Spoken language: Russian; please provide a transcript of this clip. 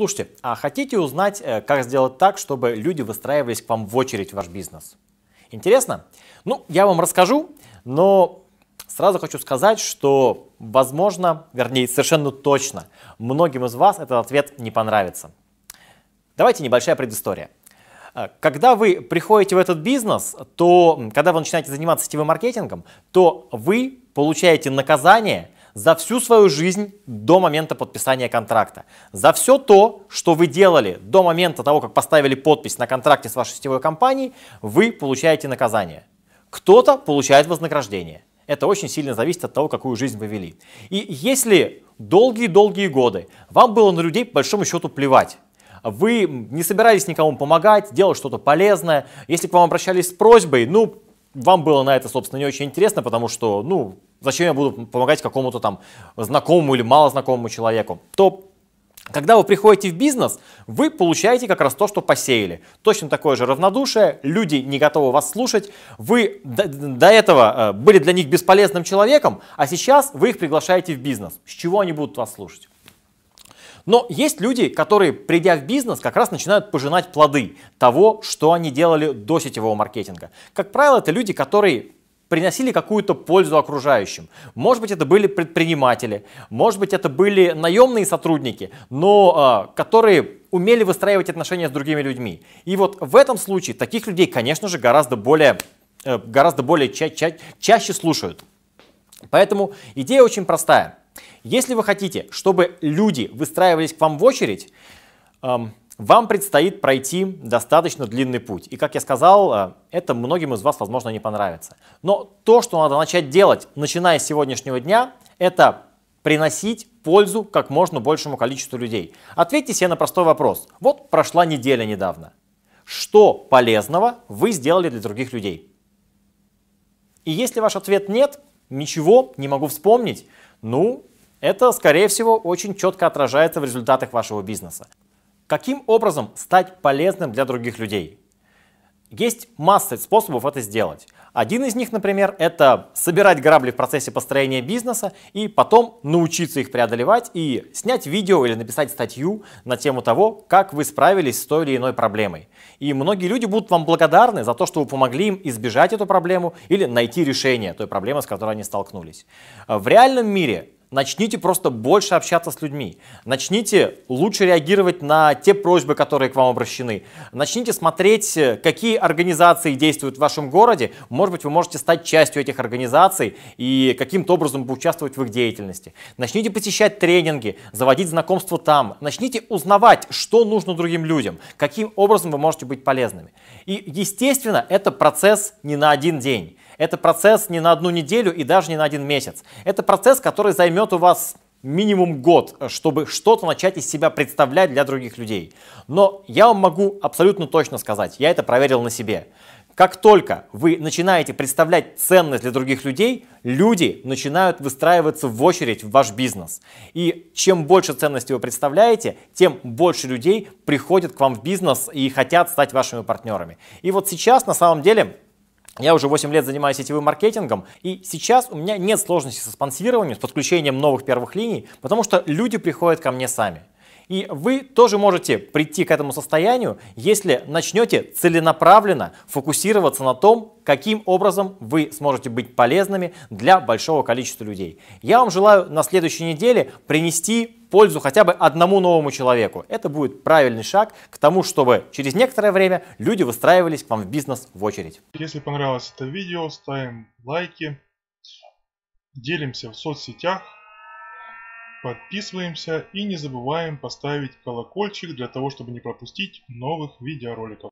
Слушайте, а хотите узнать, э, как сделать так, чтобы люди выстраивались к вам в очередь в ваш бизнес? Интересно? Ну, я вам расскажу, но сразу хочу сказать, что, возможно, вернее, совершенно точно, многим из вас этот ответ не понравится. Давайте небольшая предыстория. Э, когда вы приходите в этот бизнес, то когда вы начинаете заниматься сетевым маркетингом, то вы получаете наказание – за всю свою жизнь до момента подписания контракта. За все то, что вы делали до момента того, как поставили подпись на контракте с вашей сетевой компанией, вы получаете наказание. Кто-то получает вознаграждение. Это очень сильно зависит от того, какую жизнь вы вели. И если долгие-долгие годы вам было на людей по большому счету плевать, вы не собирались никому помогать, делать что-то полезное. Если к вам обращались с просьбой, ну, вам было на это, собственно, не очень интересно, потому что, ну, зачем я буду помогать какому-то там знакомому или малознакомому человеку, то когда вы приходите в бизнес, вы получаете как раз то, что посеяли. Точно такое же равнодушие, люди не готовы вас слушать, вы до, до этого э, были для них бесполезным человеком, а сейчас вы их приглашаете в бизнес. С чего они будут вас слушать? Но есть люди, которые, придя в бизнес, как раз начинают пожинать плоды того, что они делали до сетевого маркетинга. Как правило, это люди, которые приносили какую-то пользу окружающим. Может быть, это были предприниматели, может быть, это были наемные сотрудники, но э, которые умели выстраивать отношения с другими людьми. И вот в этом случае таких людей, конечно же, гораздо более, э, гораздо более ча ча чаще слушают. Поэтому идея очень простая. Если вы хотите, чтобы люди выстраивались к вам в очередь, эм, вам предстоит пройти достаточно длинный путь. И, как я сказал, э, это многим из вас, возможно, не понравится. Но то, что надо начать делать, начиная с сегодняшнего дня, это приносить пользу как можно большему количеству людей. Ответьте себе на простой вопрос. Вот прошла неделя недавно. Что полезного вы сделали для других людей? И если ваш ответ нет, ничего не могу вспомнить, ну, это, скорее всего, очень четко отражается в результатах вашего бизнеса. Каким образом стать полезным для других людей? Есть масса способов это сделать. Один из них, например, это собирать грабли в процессе построения бизнеса и потом научиться их преодолевать и снять видео или написать статью на тему того, как вы справились с той или иной проблемой. И многие люди будут вам благодарны за то, что вы помогли им избежать эту проблему или найти решение той проблемы, с которой они столкнулись. В реальном мире Начните просто больше общаться с людьми. Начните лучше реагировать на те просьбы, которые к вам обращены. Начните смотреть, э, какие организации действуют в вашем городе. Может быть, вы можете стать частью этих организаций и каким-то образом поучаствовать в их деятельности. Начните посещать тренинги, заводить знакомства там. Начните узнавать, что нужно другим людям, каким образом вы можете быть полезными. И, естественно, это процесс не на один день. Это процесс не на одну неделю и даже не на один месяц. Это процесс, который займет у вас минимум год, э, чтобы что-то начать из себя представлять для других людей. Но я вам могу абсолютно точно сказать, я это проверил на себе. Как только вы начинаете представлять ценность для других людей, люди начинают выстраиваться в очередь в ваш бизнес. И чем больше ценности вы представляете, тем больше людей приходят к вам в бизнес и хотят стать вашими партнерами. И вот сейчас на самом деле я уже 8 лет занимаюсь сетевым маркетингом, и сейчас у меня нет сложности со спонсированием, с подключением новых первых линий, потому что люди приходят ко мне сами. И вы тоже можете прийти к этому состоянию, если начнете целенаправленно фокусироваться на том, каким образом вы сможете быть полезными для большого количества людей. Я вам желаю на следующей неделе принести пользу хотя бы одному новому человеку. Это будет правильный шаг к тому, чтобы через некоторое время люди выстраивались к вам в бизнес в очередь. Если понравилось это видео, ставим лайки, делимся в соцсетях, подписываемся и не забываем поставить колокольчик для того, чтобы не пропустить новых видеороликов.